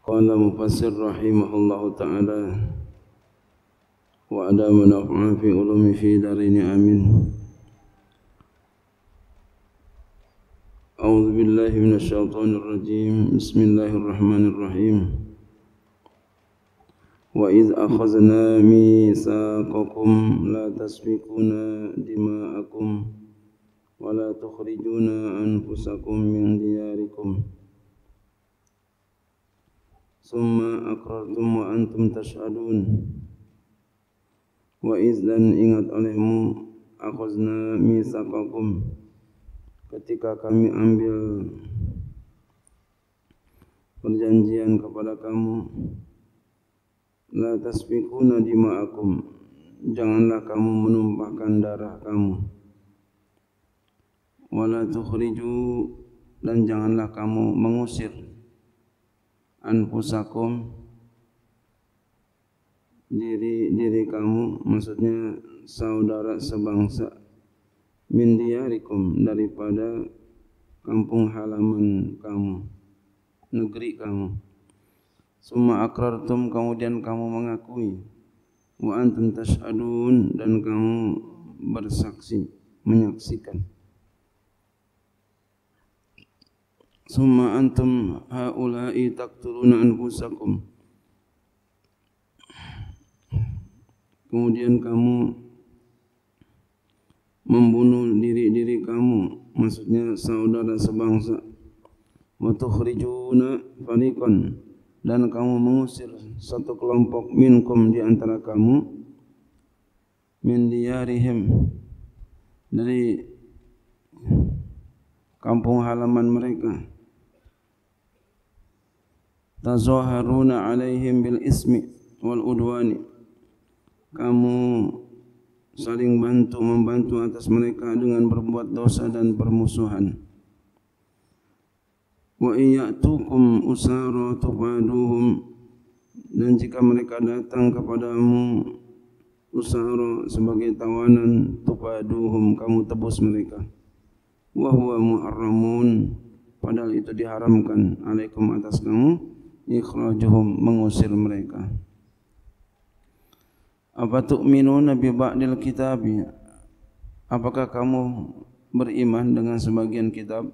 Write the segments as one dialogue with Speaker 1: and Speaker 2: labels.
Speaker 1: قال مفسر رحمه الله تعالى وعلى من في علوم في دارين آمين أعوذ بالله من الشيطان الرجيم بسم الله الرحمن الرحيم وإذ أخذنا ميثاقكم لا تسفكون دماءكم ولا تخرجون أنفسكم من دياركم summa aqrartum wa antum tashhadun wa izdan ingat olehmu akhazna misaqakum ketika kami ambil perjanjian kepada kamu la tasfikuna dima'akum janganlah kamu menumpahkan darah kamu wala tukhriju dan janganlah kamu mengusir anfusakum diri diri kamu maksudnya saudara sebangsa min diyarikum daripada kampung halaman kamu negeri kamu summa akrartum kemudian kamu mengakui wa antum tash'adun dan kamu bersaksi menyaksikan ثم أنتم هؤلاء تقتلون أنفسكم kemudian kamu membunuh diri-diri kamu maksudnya saudara sebangsa wa tukhrijuna panikon, dan kamu mengusir satu kelompok minkom di antara kamu min diyarihim dari kampung halaman mereka tazaharuna alaihim bil ismi wal udwani kamu saling bantu membantu atas mereka dengan berbuat dosa dan permusuhan wa iyatukum usara tufaduhum dan jika mereka datang kepadamu usara sebagai tawanan tufaduhum kamu tebus mereka wa huwa muharramun padahal itu diharamkan alaikum atas kamu ikhrajuhum mengusir mereka apa tu'minuna Nabi ba'dil kitabi apakah kamu beriman dengan sebagian kitab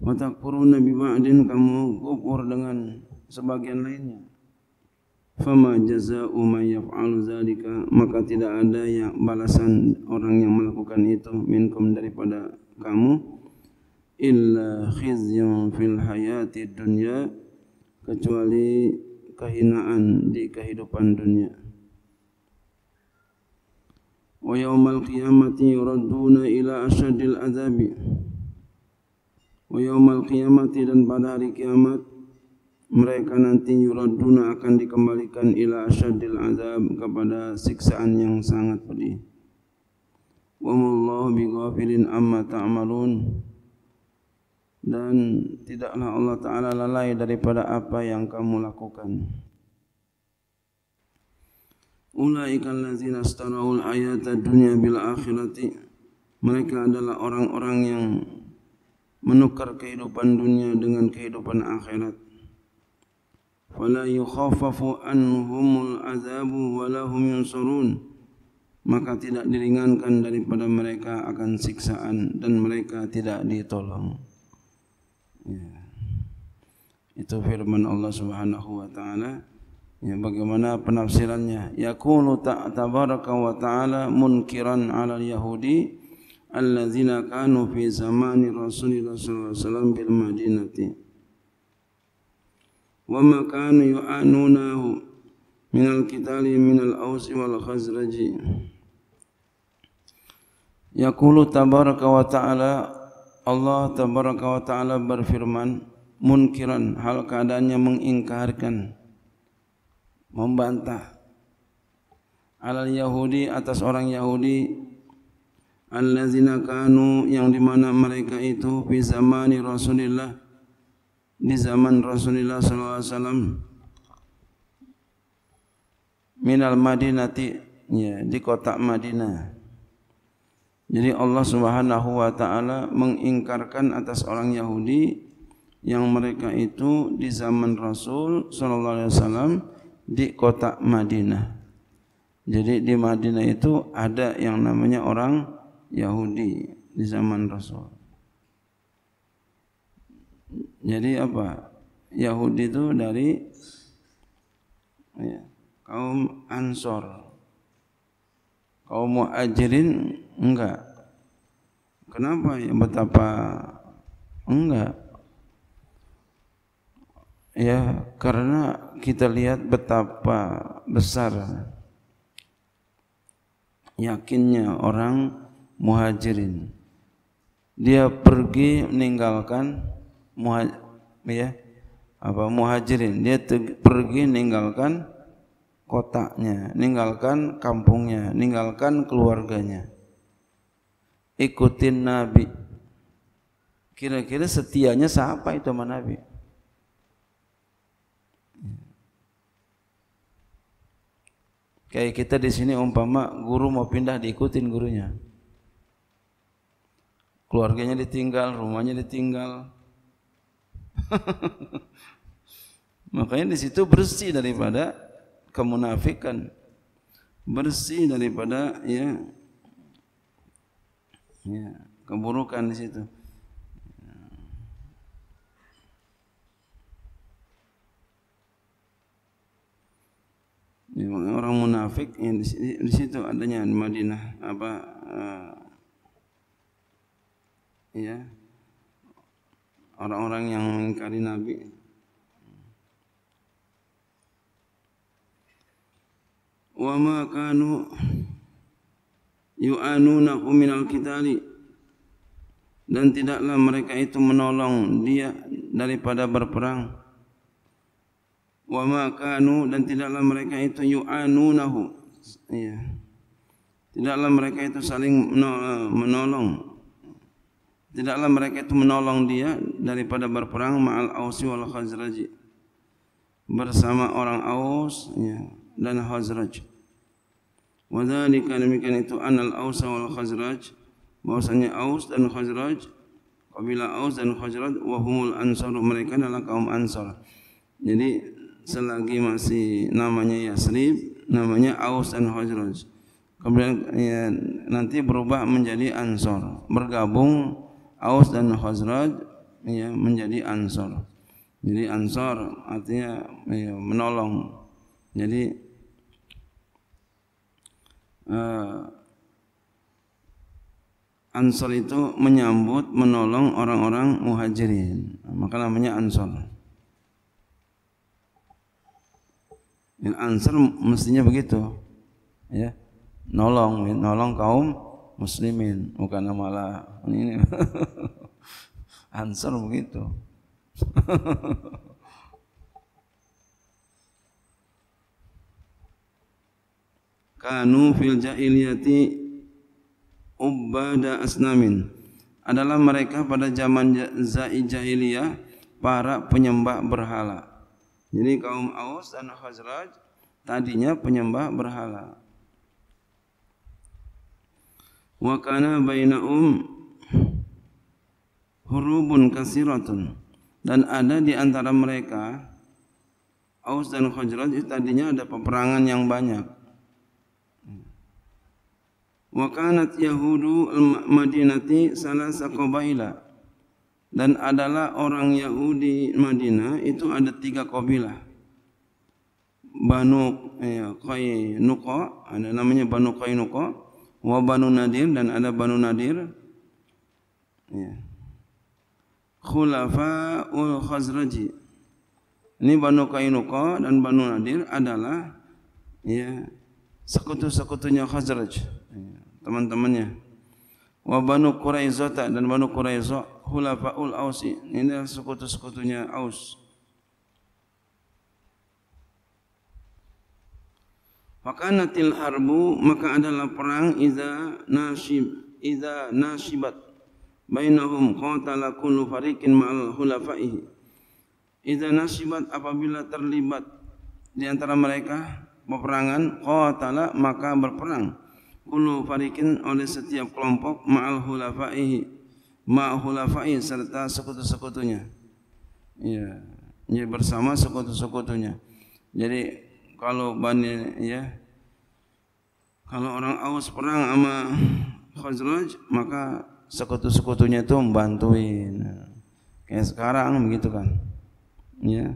Speaker 1: wa takfuruna bi ba'din kamu kufur dengan sebagian lainnya fama jazaa'u man yaf'alu zalika maka tidak ada yang balasan orang yang melakukan itu minkum daripada kamu illa khizyun fil hayati dunya kecuali kehinaan di kehidupan dunia wa yaumal qiyamati yuradduna ila ashadil adzabi wa yaumal qiyamati dan pada hari kiamat mereka nanti yuradduna akan dikembalikan ila ashadil azab kepada siksaan yang sangat pedih wa ma bighafilin amma ta'malun ta dan tidaklah Allah Ta'ala lalai daripada apa yang kamu lakukan. Ula'ikan lazina starawul ayata dunia bil akhirati. Mereka adalah orang-orang yang
Speaker 2: menukar kehidupan dunia dengan kehidupan
Speaker 1: akhirat. Fala yukhafafu anhumul azabu walahum yunsurun. Maka tidak diringankan daripada mereka akan siksaan dan mereka tidak ditolong. Ya. Itu firman Allah Subhanahu wa taala. Ya bagaimana penafsirannya? Yaqulu ta'tabaraka wa ta'ala munkiran 'ala al-yahudi allazina kanu fi zamani rasulillah sallallahu alaihi wasallam bil madinati. Wa ma kanu yu'anunahu min al-qitali min al-aus wal khazraj. Yaqulu tabaraka wa ta'ala Allah tabaraka wa taala berfirman munkiran hal keadaannya mengingkarkan membantah alal yahudi atas orang yahudi allazina kanu yang di mana mereka itu di zaman Rasulullah di zaman Rasulullah sallallahu alaihi wasallam min al madinati ya di kota madinah Jadi Allah Subhanahu wa taala mengingkarkan atas orang Yahudi yang mereka itu di zaman Rasul sallallahu alaihi wasallam di kota Madinah. Jadi di Madinah itu ada yang namanya orang Yahudi di zaman Rasul. Jadi apa? Yahudi itu dari ya, kaum Ansor kaum muajirin enggak kenapa ya betapa enggak ya karena kita lihat betapa besar yakinnya orang muhajirin dia pergi meninggalkan muha, ya apa muhajirin dia pergi meninggalkan kotaknya, ninggalkan kampungnya, ninggalkan keluarganya. Ikutin Nabi. Kira-kira setianya siapa itu sama Nabi? Kayak kita di sini umpama guru mau pindah diikutin gurunya. Keluarganya ditinggal, rumahnya ditinggal. Makanya di situ bersih daripada kemunafikan bersih daripada ya ya keburukan di situ. Ya, orang munafik ya, di, di situ adanya di Madinah apa uh, ya orang-orang yang mengingkari Nabi wa ma kanu yu'anuna min al dan tidaklah mereka itu menolong dia daripada berperang wa ma kanu dan tidaklah mereka itu yu'anunahu ya tidaklah mereka itu saling menolong tidaklah mereka itu menolong dia daripada berperang ma'al ausi wal khazraj bersama orang aus ya dan khazraj Wadhalika demikian itu anal Aus wal Khazraj bahwasanya Aus dan Khazraj kabilah Aus dan Khazraj wahumul Ansar mereka adalah kaum Ansar. Jadi selagi masih namanya Yasrib namanya Aus dan Khazraj. Kemudian ya, nanti berubah menjadi Ansar, bergabung Aus dan Khazraj ya, menjadi Ansar. Jadi Ansar artinya ya, menolong. Jadi uh, Ansor itu menyambut, menolong orang-orang muhajirin. Maka namanya Ansor. Dan Ansor mestinya begitu. Ya. Nolong, nolong kaum muslimin, bukan malah ini. ansor begitu. kanu fil jahiliyati ubada asnamin adalah mereka pada zaman jahiliyah para penyembah berhala jadi kaum Aus dan Khazraj tadinya penyembah berhala wa kana um hurubun kasiratun dan ada di antara mereka Aus dan Khazraj tadinya ada peperangan yang banyak Wa kanat Yahudu al-Madinati salasa qabaila. Dan adalah orang Yahudi Madinah itu ada tiga kabilah. Banu eh, Qainuqa, ada namanya Banu Qainuqa, wa Banu Nadir dan ada Banu Nadir. Ya. ul Khazraji. Ini Banu Qainuqa dan Banu Nadir adalah ya sekutu-sekutunya Khazraj. teman-temannya. Wa banu Quraizah dan banu Quraizah hulafaul Aus. Ini adalah sekutu-sekutunya Aus. Fakanatil harbu maka adalah perang iza nasib iza nasibat bainahum qatala kullu fariqin ma'al hulafaihi. Iza nasibat apabila terlibat di antara mereka peperangan qatala maka berperang. kullu farikin oleh setiap kelompok ma'al hulafaihi ma'al serta sekutu-sekutunya ya ya bersama sekutu-sekutunya jadi kalau bani ya kalau orang Aus perang sama Khazraj maka sekutu-sekutunya itu membantuin kayak sekarang begitu kan ya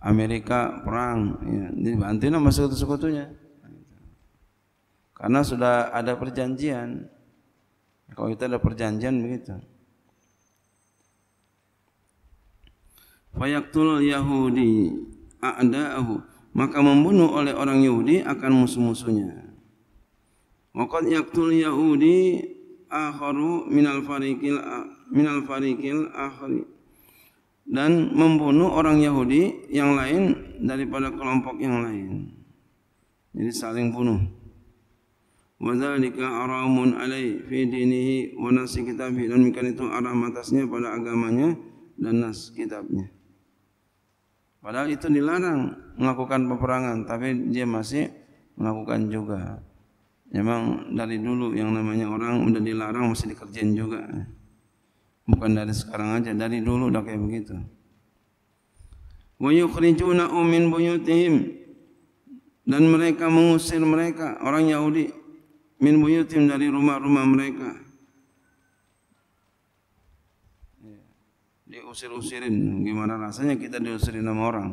Speaker 1: Amerika perang ya dibantuin sama sekutu-sekutunya karena sudah ada perjanjian. Kalau kita ada perjanjian begitu. Fayaqtul Yahudi a'da'ahu. Maka membunuh oleh orang Yahudi akan musuh-musuhnya. Waqad yaqtul Yahudi akharu minal fariqil minal farikil akhari. Dan membunuh orang Yahudi yang lain daripada kelompok yang lain. Jadi saling bunuh. وذلك حرام عليه fi dinihi wa nas dan bukan itu haram atasnya pada agamanya dan nas kitabnya padahal itu dilarang melakukan peperangan tapi dia masih melakukan juga memang dari dulu yang namanya orang udah dilarang masih dikerjain juga bukan dari sekarang aja dari dulu udah kayak begitu wa yukhrijuna min buyutihim dan mereka mengusir mereka orang Yahudi min buyutim dari rumah-rumah mereka iya. diusir-usirin gimana rasanya kita diusirin sama orang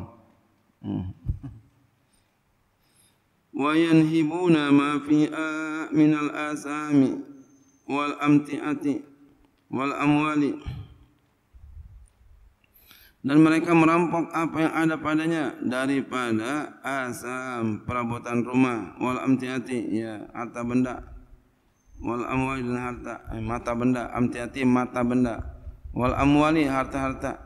Speaker 1: hmm. wa yanhibuna ma fi min al asami wal amtiati wal amwali dan mereka merampok apa yang ada padanya daripada asam perabotan rumah wal amtiati ya harta benda wal amwali dan harta eh, mata benda amtiati mata benda wal amwali harta-harta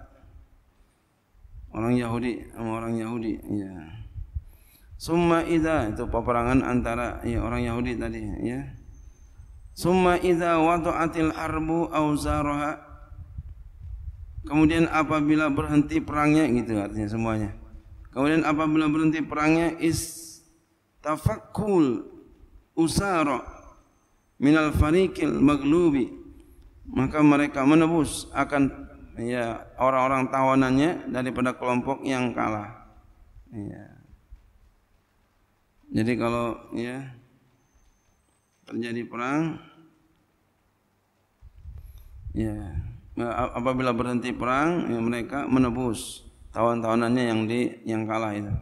Speaker 1: orang Yahudi sama orang Yahudi ya summa idza itu peperangan antara ya, orang Yahudi tadi ya summa idza wada'atil arbu auzaraha kemudian apabila berhenti perangnya gitu artinya semuanya kemudian apabila berhenti perangnya is tafakul usara minal fariqil maglubi maka mereka menebus akan ya orang-orang tawanannya daripada kelompok yang kalah ya. jadi kalau ya terjadi perang ya Eh, apabila berhenti perang ya mereka menebus tawan-tawanannya yang di yang kalah itu.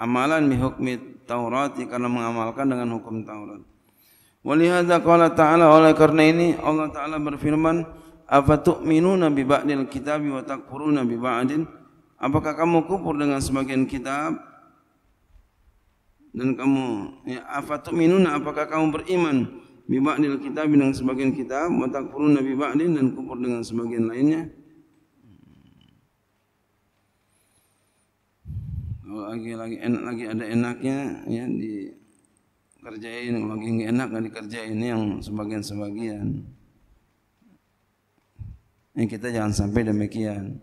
Speaker 1: Amalan bihukmi Taurat karena mengamalkan dengan hukum Taurat. Walihada qala ta'ala oleh karena ini Allah Ta'ala berfirman Afatu'minuna bi ba'dil kitabi wa takfuruna nabi ba'din Apakah kamu kufur dengan sebagian kitab dan kamu ya afatu'minuna apakah kamu beriman bimaknil kita dengan sebagian kita wa Nabi bi ba'din dan kufur dengan sebagian lainnya kalau lagi lagi enak lagi ada enaknya ya dikerjain kalau lagi nggak enak nggak dikerjain yang sebagian sebagian ini kita jangan sampai demikian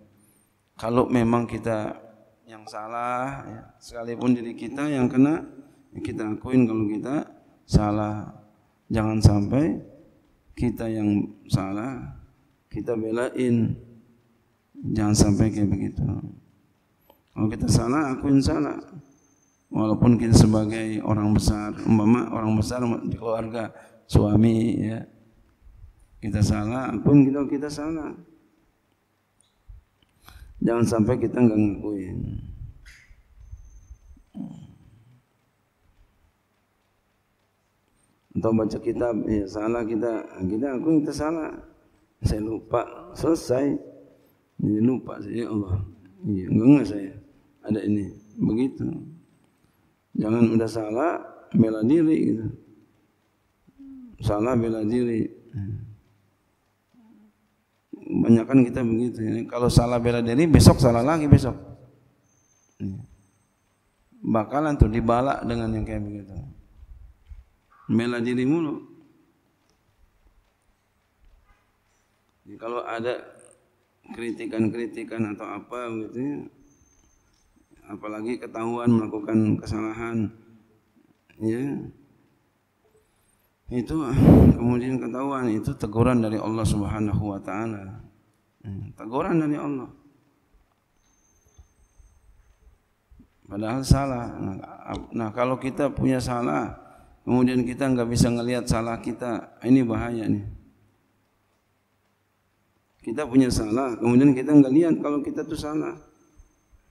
Speaker 1: kalau memang kita yang salah ya, sekalipun diri kita yang kena ya kita akuin kalau kita salah Jangan sampai kita yang salah kita belain. Jangan sampai kayak begitu. Kalau kita salah, akuin salah. Walaupun kita sebagai orang besar, umpama orang besar di keluarga, suami ya. Kita salah, akuin kita kita salah. Jangan sampai kita nggak ngakuin. atau baca kitab ya salah kita kita aku kita salah saya lupa selesai jadi lupa saya ya Allah iya enggak saya ada ini begitu jangan udah salah bela diri gitu salah bela diri banyak kan kita begitu ini kalau salah bela diri besok salah lagi besok iya. bakalan tuh dibalak dengan yang kayak begitu mela diri mulu. Jadi kalau ada kritikan-kritikan atau apa gitu ya, apalagi ketahuan melakukan kesalahan ya itu kemudian ketahuan itu teguran dari Allah Subhanahu wa taala. Hmm, teguran dari Allah. Padahal salah. Nah, nah, kalau kita punya salah, kemudian kita nggak bisa ngelihat salah kita, ini bahaya nih. Kita punya salah, kemudian kita nggak lihat kalau kita tuh salah.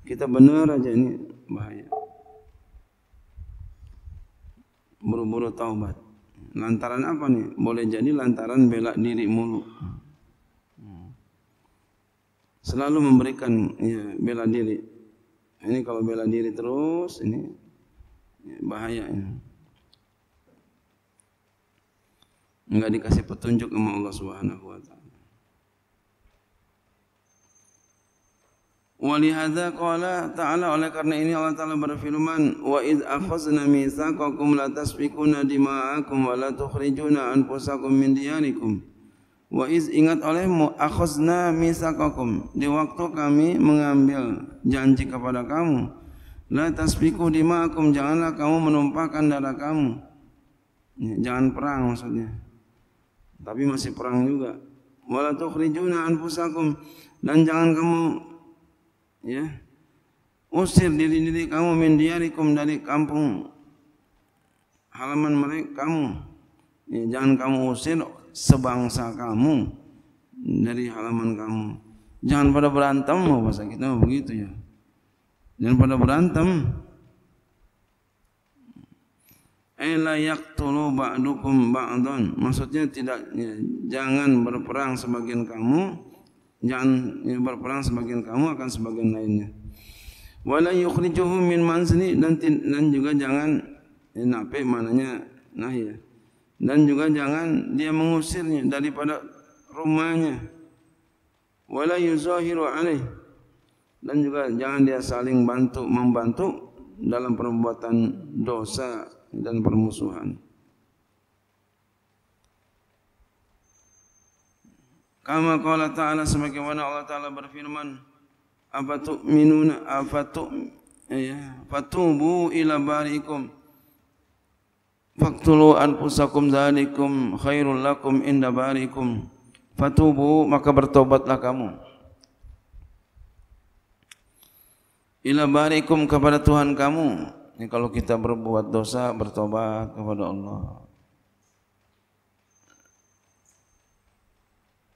Speaker 1: Kita benar aja ini bahaya. Buru-buru taubat. Lantaran apa nih? Boleh jadi lantaran bela diri mulu. Selalu memberikan ya, bela diri. Ini kalau bela diri terus, ini ya, bahaya. Ini. nggak dikasih petunjuk sama Allah Subhanahu wa taala. Walihada qala ta'ala oleh karena ini Allah Ta'ala berfirman Wa idh akhazna mithaqakum la tasfikuna dima'akum wa la tukhrijuna anfusakum min diyarikum Wa iz ingat olehmu akhazna mithaqakum di waktu kami mengambil janji kepada kamu la tasfiku dima'akum janganlah kamu menumpahkan darah kamu Jangan perang maksudnya tapi masih perang juga. Wala tukhrijuna anfusakum dan jangan kamu ya usir diri-diri kamu min diarikum dari kampung halaman mereka kamu. Ya, jangan kamu usir sebangsa kamu dari halaman kamu. Jangan pada berantem oh, bahasa kita begitu ya. Jangan pada berantem Ela yaktulu ba'dukum ba'dun. Maksudnya tidak ya, jangan berperang sebagian kamu, jangan ya, berperang sebagian kamu akan sebagian lainnya. Wala yukhrijuhum min manzili dan dan juga jangan ya, nape mananya nah ya. Dan juga jangan dia mengusirnya daripada rumahnya. Wala yuzahiru alaih dan juga jangan dia saling bantu membantu dalam perbuatan dosa dan permusuhan. Kama qala ta'ala sebagaimana Allah taala berfirman, apa tu tu'minuna apa tu ya fatubu ila barikum faqtulu anfusakum dzalikum khairul lakum inda barikum fatubu maka bertobatlah kamu ila barikum kepada Tuhan kamu Ini kalau kita berbuat dosa bertobat kepada Allah.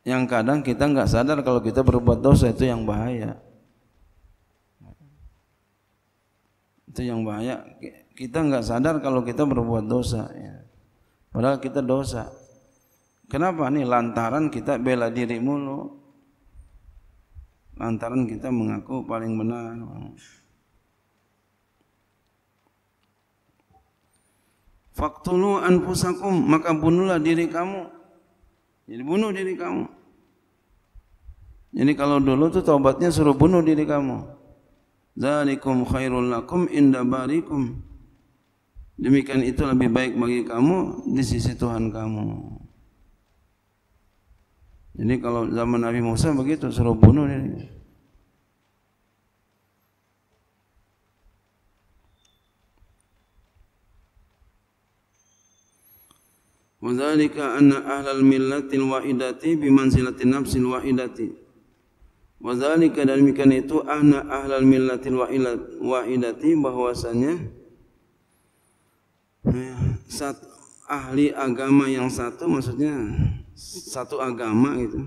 Speaker 1: Yang kadang kita nggak sadar kalau kita berbuat dosa itu yang bahaya. Itu yang bahaya. Kita nggak sadar kalau kita berbuat dosa. Ya. Padahal kita dosa. Kenapa nih lantaran kita bela diri mulu? Lantaran kita mengaku paling benar. Faktulu anfusakum maka bunuhlah diri kamu. Jadi bunuh diri kamu. Jadi kalau dulu tu taubatnya suruh bunuh diri kamu. Zalikum khairul lakum inda barikum. Demikian itu lebih baik bagi kamu di sisi Tuhan kamu. Jadi kalau zaman Nabi Musa begitu suruh bunuh diri kamu. وذلك أن biman الملة الواحدة بمنزلة النفس الواحدة وذلك dan demikian itu ahna ahlal millatil wa'idati bahwasanya eh, satu, ahli agama yang satu maksudnya satu agama gitu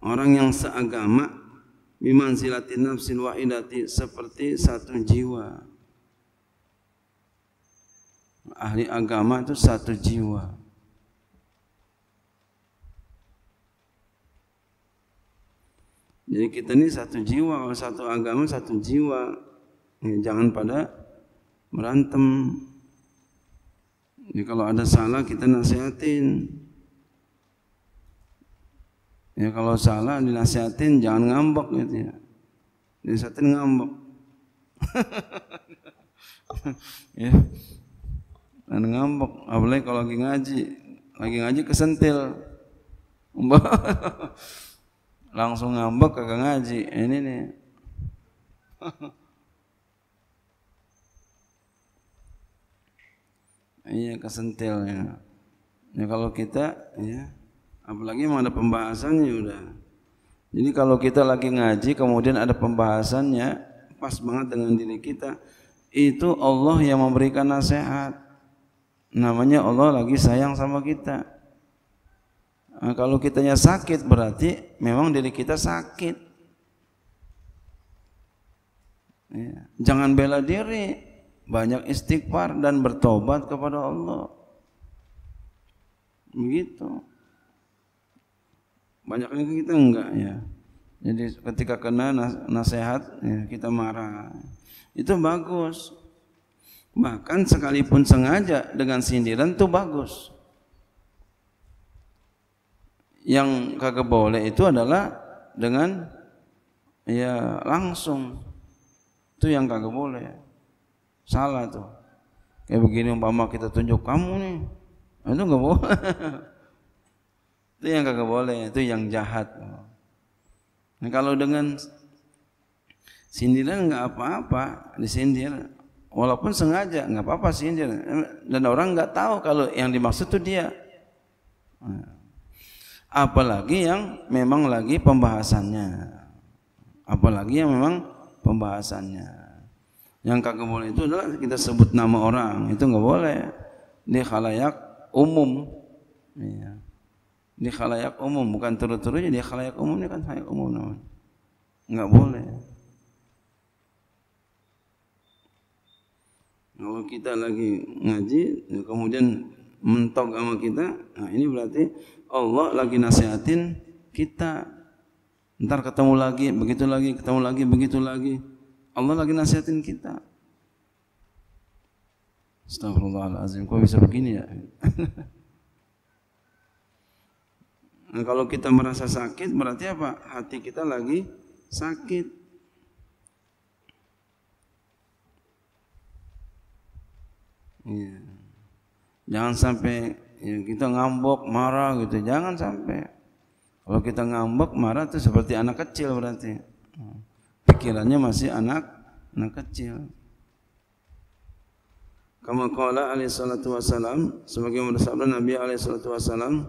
Speaker 1: orang yang seagama bimanzilatin nafsil wa'idati seperti satu jiwa ahli agama itu satu jiwa. Jadi kita ini satu jiwa, satu agama satu jiwa. Ya, jangan pada berantem. Jadi kalau ada salah kita nasihatin. Ya kalau salah dinasihatin jangan ngambek gitu ya. Dinasihatin ngambek. ya. Nah, dan ngambek apalagi kalau lagi ngaji lagi ngaji kesentil langsung ngambek kagak ngaji ini nih iya kesentil ya ya kalau kita ya apalagi emang ada pembahasannya udah jadi kalau kita lagi ngaji kemudian ada pembahasannya pas banget dengan diri kita itu Allah yang memberikan nasihat Namanya Allah lagi sayang sama kita. Nah, kalau kitanya sakit berarti memang diri kita sakit. Ya. Jangan bela diri, banyak istighfar dan bertobat kepada Allah. Begitu. Banyak yang kita enggak ya. Jadi ketika kena nasihat ya, kita marah. Itu bagus. Bahkan sekalipun sengaja dengan sindiran itu bagus. Yang kagak boleh itu adalah dengan ya langsung. Itu yang kagak boleh. Salah tuh. Kayak begini umpama kita tunjuk kamu nih. Nah, itu nggak boleh. itu yang kagak boleh, itu yang jahat. Nah, kalau dengan sindiran nggak apa-apa, disindir Walaupun sengaja, nggak apa-apa sih. Dan orang nggak tahu kalau yang dimaksud itu dia. Apalagi yang memang lagi pembahasannya. Apalagi yang memang pembahasannya. Yang kagak boleh itu adalah kita sebut nama orang. Itu nggak boleh. Di khalayak umum. Iya. Di khalayak umum. Bukan turut-turutnya. Di khalayak umum ini kan khalayak umum namanya. Nggak boleh. bahwa kita lagi ngaji ya kemudian mentok sama kita nah ini berarti Allah lagi nasihatin kita ntar ketemu lagi begitu lagi ketemu lagi begitu lagi Allah lagi nasihatin kita Astagfirullahaladzim, kok bisa begini ya? nah, kalau kita merasa sakit, berarti apa? Hati kita lagi sakit. Ya. Jangan sampai ya, kita ngambok marah gitu. Jangan sampai. Kalau kita ngambek, marah itu seperti anak kecil berarti. Pikirannya masih anak anak kecil. Kama qala alaihi salatu wasalam, sebagaimana sabda Nabi alaihi salatu wasalam,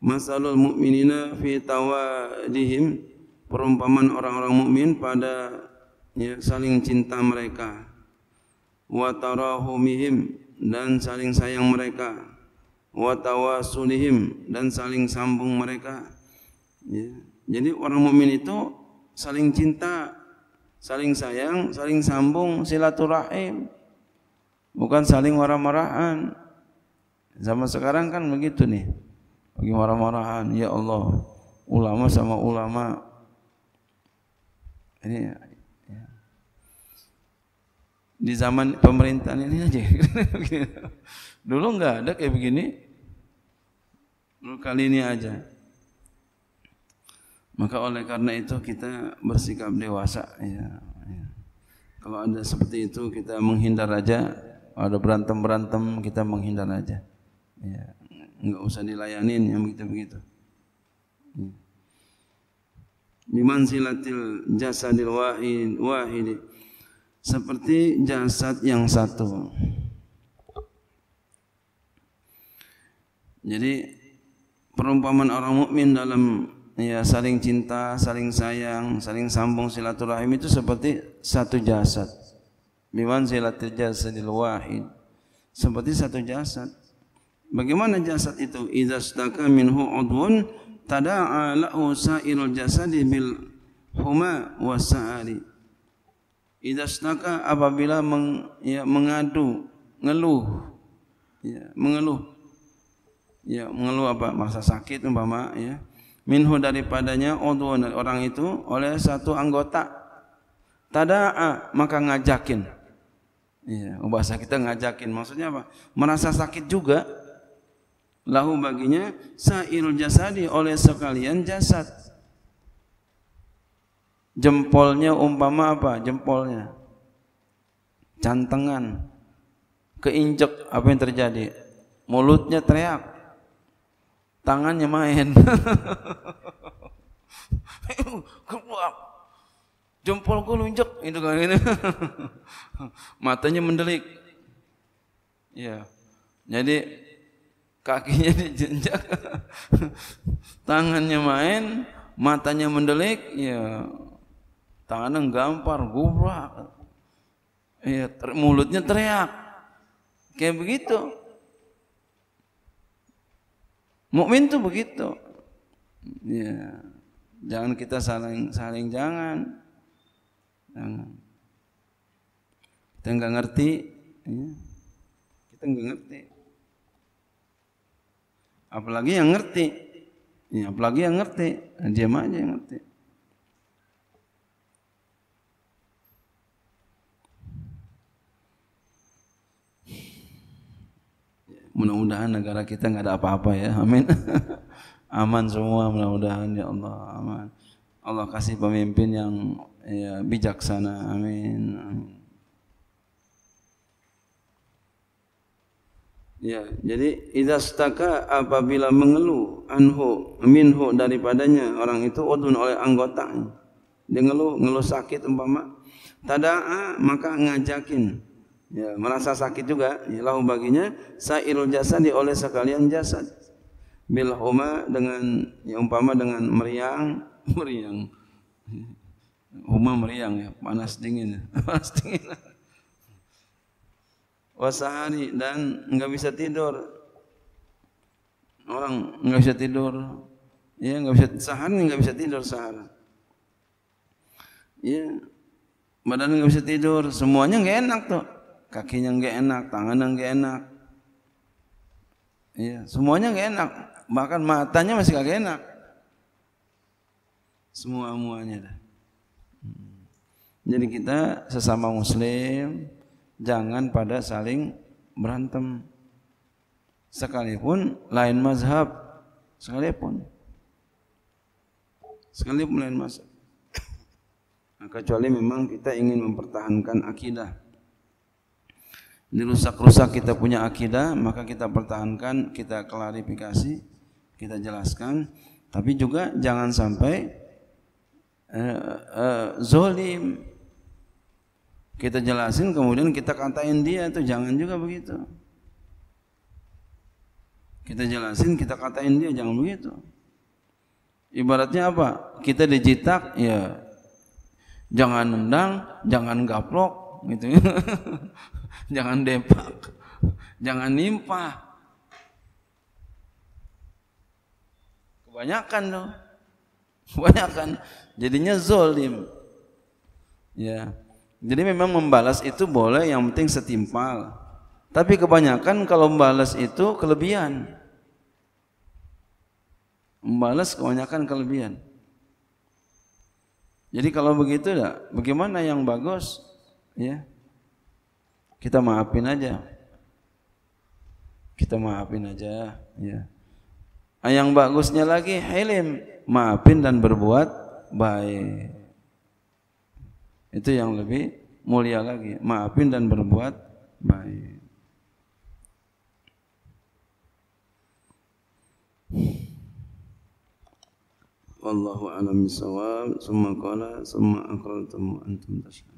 Speaker 1: masalul mu'minina fi tawadihim, perumpamaan orang-orang mukmin pada ya, saling cinta mereka wa tarahumihim dan saling sayang mereka wa tawasulihim dan saling sambung mereka ya. jadi orang mukmin itu saling cinta saling sayang saling sambung silaturahim bukan saling marah-marahan zaman sekarang kan begitu nih lagi marah-marahan ya Allah ulama sama ulama ini di zaman pemerintahan ini aja. Dulu nggak ada kayak begini. Dulu kali ini aja. Maka oleh karena itu kita bersikap dewasa. Ya, ya. Kalau ada seperti itu kita menghindar aja. ada berantem berantem kita menghindar aja. Ya. Nggak usah dilayanin yang begitu begitu. Ya. Biman jasa jasadil wahid wahidi seperti jasad yang satu. Jadi perumpamaan orang mukmin dalam ya saling cinta, saling sayang, saling sambung silaturahim itu seperti satu jasad. Biwan silatil jasadil wahid. Seperti satu jasad. Bagaimana jasad itu? Idza staka minhu udwun tada'a lahu sairul jasadi bil huma wasa'ari. Idasnaka apabila meng, ya, mengadu, ngeluh, ya, mengeluh. Ya, mengeluh apa? Masa sakit umpama ya. Minhu daripadanya tuhan orang itu oleh satu anggota tadaa maka ngajakin. Ya, oh, bahasa kita ngajakin maksudnya apa? Merasa sakit juga lahu baginya sairul jasadi oleh sekalian jasad Jempolnya umpama apa? Jempolnya cantengan keinjek apa yang terjadi? Mulutnya teriak. Tangannya main. jempolku gue lunjak itu kan ini. Gitu. Matanya mendelik. Ya. Jadi kakinya dijenjak, tangannya main, matanya mendelik, ya tangannya gampar, gubrak. Ya, ter, mulutnya teriak. Kayak begitu. Mukmin tuh begitu. Ya. Jangan kita saling saling jangan. Jangan. Kita nggak ngerti, ya. Kita nggak ngerti. Apalagi yang ngerti. Ya, apalagi yang ngerti, nah, diam aja yang ngerti. Mudah-mudahan negara kita nggak ada apa-apa ya. Amin. aman semua mudah-mudahan ya Allah aman. Allah kasih pemimpin yang ya, bijaksana. Amin. Amin. Ya, jadi idastaka apabila mengeluh anhu minhu daripadanya orang itu udun oleh anggota, Dia ngeluh, ngeluh sakit umpama. Tadaa maka ngajakin Ya, merasa sakit juga, ya, lahu baginya sairul jasad ya, oleh sekalian jasad. Bil huma dengan ya umpama dengan meriang, meriang. Huma meriang ya, panas dingin, panas dingin. Wasahari dan enggak bisa tidur. Orang enggak bisa tidur. Ya, enggak bisa sahari enggak bisa tidur sahara Ya, badan enggak bisa tidur, semuanya enggak enak tuh kakinya nggak enak, tangannya nggak enak. Iya, semuanya nggak enak. Bahkan matanya masih kagak enak. Semua muanya dah. Jadi kita sesama muslim jangan pada saling berantem. Sekalipun lain mazhab, sekalipun sekalipun lain mazhab. Nah, kecuali memang kita ingin mempertahankan akidah dirusak-rusak kita punya akidah, maka kita pertahankan, kita klarifikasi, kita jelaskan. Tapi juga jangan sampai uh, uh, zolim. Kita jelasin kemudian kita katain dia itu jangan juga begitu. Kita jelasin, kita katain dia jangan begitu. Ibaratnya apa? Kita dijitak ya jangan nendang, jangan gaplok gitu. Ya. jangan depak, jangan nimpa. Kebanyakan loh, kebanyakan. Jadinya zolim. Ya, jadi memang membalas itu boleh, yang penting setimpal. Tapi kebanyakan kalau membalas itu kelebihan. Membalas kebanyakan kelebihan. Jadi kalau begitu bagaimana yang bagus? Ya, kita maafin aja kita maafin aja ya ah, yang bagusnya lagi hilim maafin dan berbuat baik itu yang lebih mulia lagi maafin dan berbuat baik wallahu alam bisawab summa qala summa aqrartum antum tashhadun